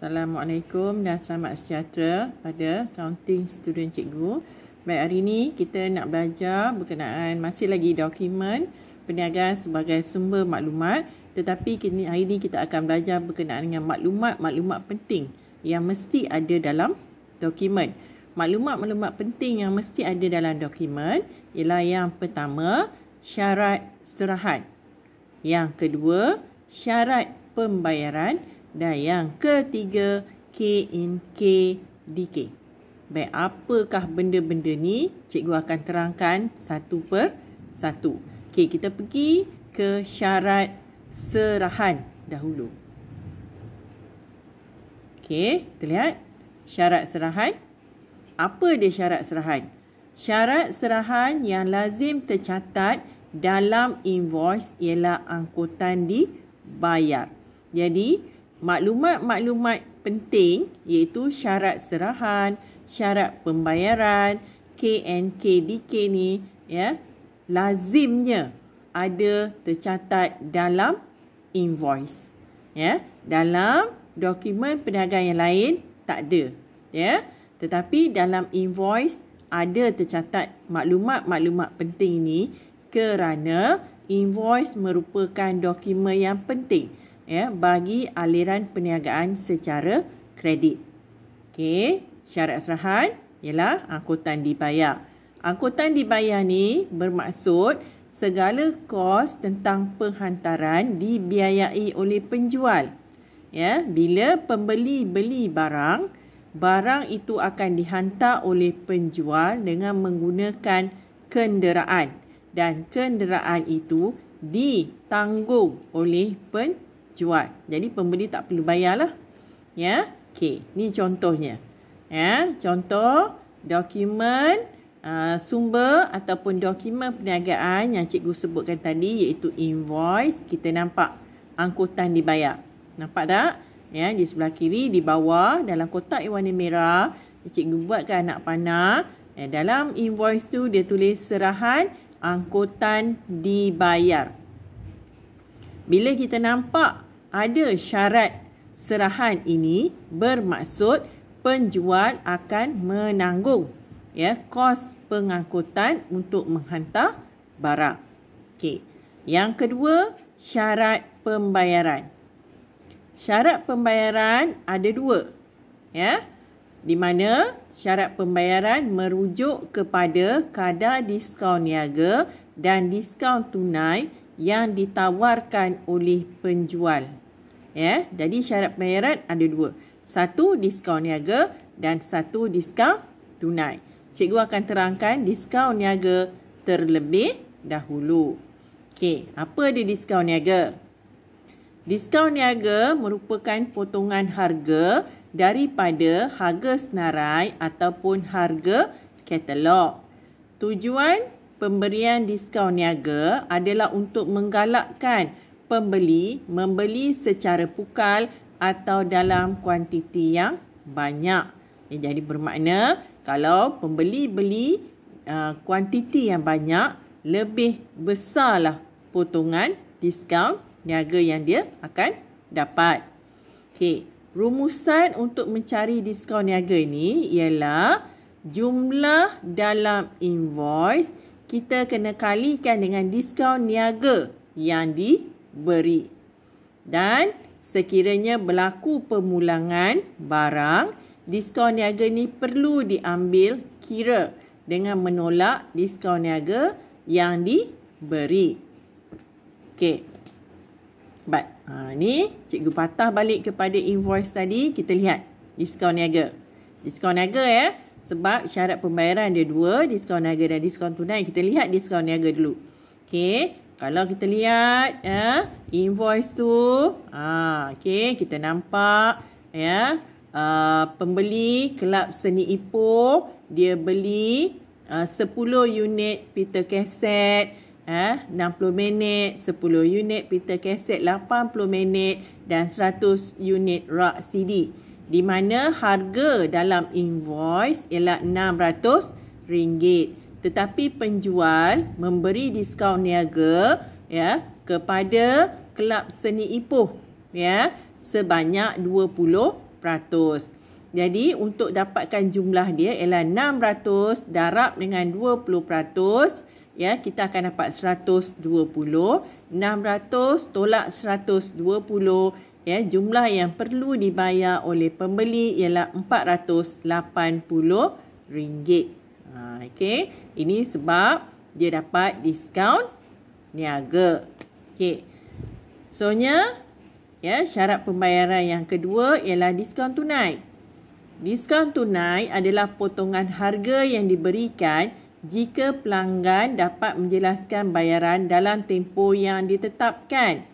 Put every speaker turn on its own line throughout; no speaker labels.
Assalamualaikum dan selamat sejahtera pada counting student cikgu. Baik hari ini kita nak belajar berkenaan masih lagi dokumen perniagaan sebagai sumber maklumat tetapi kini hari ini kita akan belajar berkenaan dengan maklumat-maklumat penting yang mesti ada dalam dokumen. Maklumat-maklumat penting yang mesti ada dalam dokumen ialah yang pertama syarat serahan. Yang kedua syarat pembayaran. Dan yang ketiga, K in K DK. Baik, apakah benda-benda ni? Cikgu akan terangkan satu per satu. Okey, kita pergi ke syarat serahan dahulu. Okey, kita lihat syarat serahan. Apa dia syarat serahan? Syarat serahan yang lazim tercatat dalam invoice ialah angkutan dibayar. Jadi, maklumat-maklumat penting iaitu syarat serahan, syarat pembayaran, KNKDK ni ya, lazimnya ada tercatat dalam invoice. Ya, dalam dokumen perniagaan yang lain tak ada. Ya, tetapi dalam invoice ada tercatat maklumat-maklumat penting ini kerana invoice merupakan dokumen yang penting ya bagi aliran perniagaan secara kredit. Okey, syarat serahan ialah angkutan dibayar. Angkutan dibayar ni bermaksud segala kos tentang penghantaran dibiayai oleh penjual. Ya, bila pembeli beli barang, barang itu akan dihantar oleh penjual dengan menggunakan kenderaan dan kenderaan itu ditanggung oleh pen jual. Jadi pembeli tak perlu bayar lah. Ya. Okey. Ni contohnya. Ya. Contoh. Dokumen. Uh, sumber ataupun dokumen perniagaan yang cikgu sebutkan tadi iaitu invoice kita nampak angkutan dibayar nampak tak ya di sebelah kiri di bawah dalam kotak yang warna merah cikgu buatkan anak panah ya, dalam invoice tu dia tulis serahan angkutan dibayar bila kita nampak ada syarat serahan ini bermaksud penjual akan menanggung ya kos pengangkutan untuk menghantar barang. Okey. Yang kedua, syarat pembayaran. Syarat pembayaran ada dua. Ya. Di mana syarat pembayaran merujuk kepada kadar diskaun niaga dan diskaun tunai yang ditawarkan oleh penjual. Ya, jadi syarat pembayaran ada dua. Satu diskaun niaga dan satu diskaun tunai. Cikgu akan terangkan diskaun niaga terlebih dahulu. Okey, apa dia diskaun niaga? Diskaun niaga merupakan potongan harga daripada harga senarai ataupun harga katalog. Tujuan pemberian diskaun niaga adalah untuk menggalakkan pembeli membeli secara pukal atau dalam kuantiti yang banyak. Ya, jadi bermakna kalau pembeli beli uh, kuantiti yang banyak, lebih besarlah potongan diskaun niaga yang dia akan dapat. Okey, rumusan untuk mencari diskaun niaga ini ialah jumlah dalam invoice kita kena kalikan dengan diskaun niaga yang diberi. Dan sekiranya berlaku pemulangan barang, diskaun niaga ni perlu diambil kira dengan menolak diskaun niaga yang diberi. Okey. Baik. Ha, ni cikgu patah balik kepada invoice tadi. Kita lihat diskaun niaga. Diskaun niaga ya. Eh. Sebab syarat pembayaran dia dua, diskaun niaga dan diskaun tunai. Kita lihat diskaun niaga dulu. Okey, kalau kita lihat ya, invoice tu, ah, okey, kita nampak ya, uh, pembeli Kelab Seni Ipoh, dia beli uh, 10 unit pita kaset eh, 60 minit, 10 unit pita kaset 80 minit dan 100 unit rak CD di mana harga dalam invoice ialah RM600 tetapi penjual memberi diskaun niaga ya kepada kelab seni Ipoh ya sebanyak 20%. Jadi untuk dapatkan jumlah dia ialah 600 darab dengan 20% ya kita akan dapat 120 600 tolak 120 ya jumlah yang perlu dibayar oleh pembeli ialah RM480. Ha Okay, ini sebab dia dapat diskaun niaga. Okey. Soalnya ya syarat pembayaran yang kedua ialah diskaun tunai. Diskaun tunai adalah potongan harga yang diberikan jika pelanggan dapat menjelaskan bayaran dalam tempoh yang ditetapkan.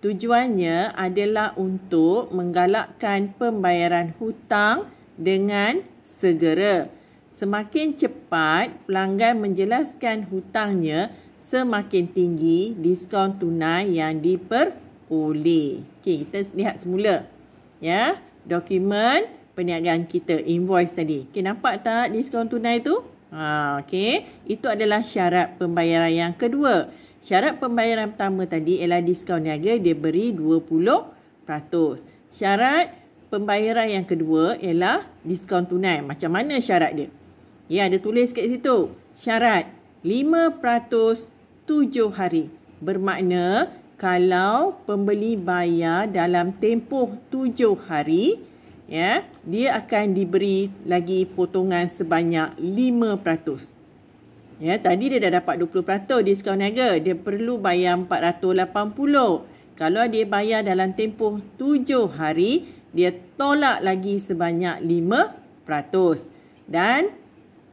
Tujuannya adalah untuk menggalakkan pembayaran hutang dengan segera. Semakin cepat pelanggan menjelaskan hutangnya, semakin tinggi diskaun tunai yang diperoleh. Okey, kita lihat semula. Ya, dokumen perniagaan kita, invoice tadi. Okey, nampak tak diskaun tunai tu? Ha, okey. Itu adalah syarat pembayaran yang kedua. Okey. Syarat pembayaran pertama tadi ialah diskaun niaga dia beri 20%. Syarat pembayaran yang kedua ialah diskaun tunai. Macam mana syarat dia? Ya, ada tulis kat situ. Syarat 5% 7 hari. Bermakna kalau pembeli bayar dalam tempoh 7 hari, ya, dia akan diberi lagi potongan sebanyak 5%. Ya, tadi dia dah dapat 20% diskaun niaga. Dia perlu bayar 480. Kalau dia bayar dalam tempoh 7 hari, dia tolak lagi sebanyak 5%. Dan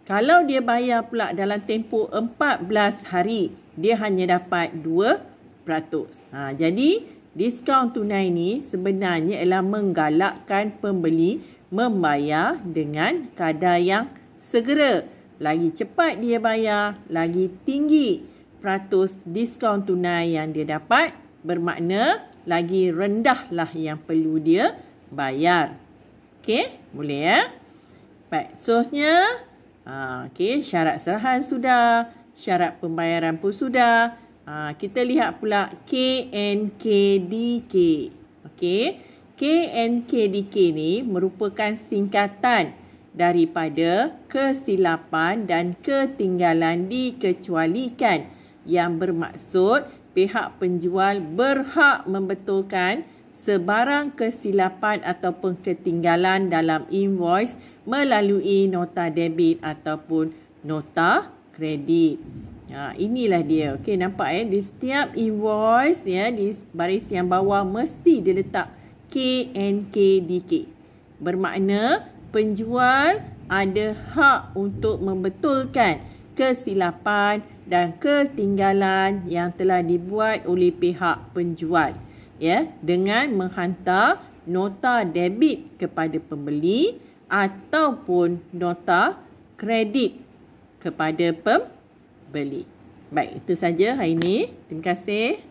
kalau dia bayar pula dalam tempoh 14 hari, dia hanya dapat 2%. Ha, jadi, diskaun tunai ni sebenarnya ialah menggalakkan pembeli membayar dengan kadar yang segera. Segera lagi cepat dia bayar, lagi tinggi peratus diskaun tunai yang dia dapat. Bermakna lagi rendahlah yang perlu dia bayar. Okey, boleh ya? Baik, seterusnya, ha, okay, syarat serahan sudah, syarat pembayaran pun sudah. Ha, kita lihat pula KNKDK. Okey, KNKDK ni merupakan singkatan daripada kesilapan dan ketinggalan dikecualikan yang bermaksud pihak penjual berhak membetulkan sebarang kesilapan ataupun ketinggalan dalam invoice melalui nota debit ataupun nota kredit. Ha, inilah dia. Okey, nampak eh di setiap invoice ya di baris yang bawah mesti diletak KNKDK. Bermakna penjual ada hak untuk membetulkan kesilapan dan ketinggalan yang telah dibuat oleh pihak penjual ya dengan menghantar nota debit kepada pembeli ataupun nota kredit kepada pembeli. Baik, itu saja hari ini. Terima kasih.